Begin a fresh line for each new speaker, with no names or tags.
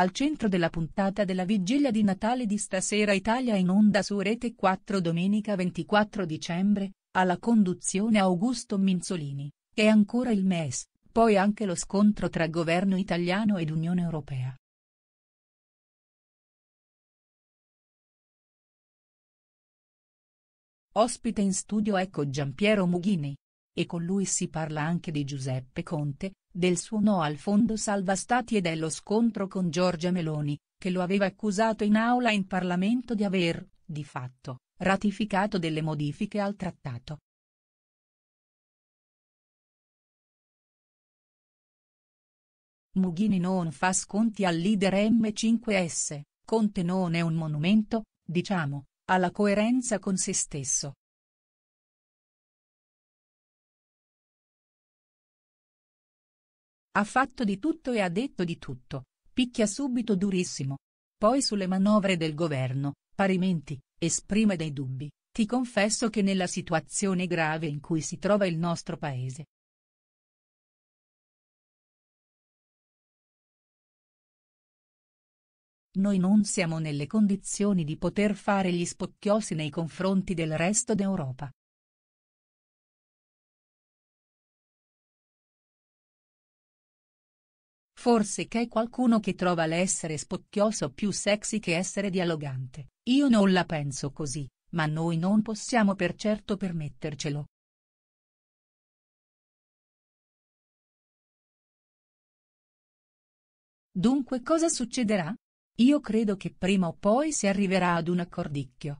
Al centro della puntata della vigilia di Natale di stasera Italia in onda su Rete 4 domenica 24 dicembre, alla conduzione Augusto Minzolini, e ancora il MES,
poi anche lo scontro tra governo italiano ed Unione Europea. Ospite in studio ecco Giampiero Mughini. E con lui si parla anche di Giuseppe
Conte, del suo no al fondo salva stati e dello scontro con Giorgia Meloni, che lo aveva accusato in aula in Parlamento di aver, di fatto, ratificato delle
modifiche al trattato. Mughini non fa sconti al leader M5S, Conte non è un monumento, diciamo, alla coerenza con se stesso. Ha fatto di tutto e ha detto di tutto, picchia subito durissimo.
Poi sulle manovre del governo, parimenti, esprime dei dubbi, ti confesso
che nella situazione grave in cui si trova il nostro paese. Noi non siamo nelle condizioni di poter fare gli spocchiosi nei confronti del resto d'Europa. Forse c'è qualcuno che trova l'essere spocchioso
più sexy che essere dialogante, io non la penso così, ma noi non possiamo
per certo permettercelo. Dunque cosa succederà? Io credo che prima o poi si arriverà ad un accordicchio.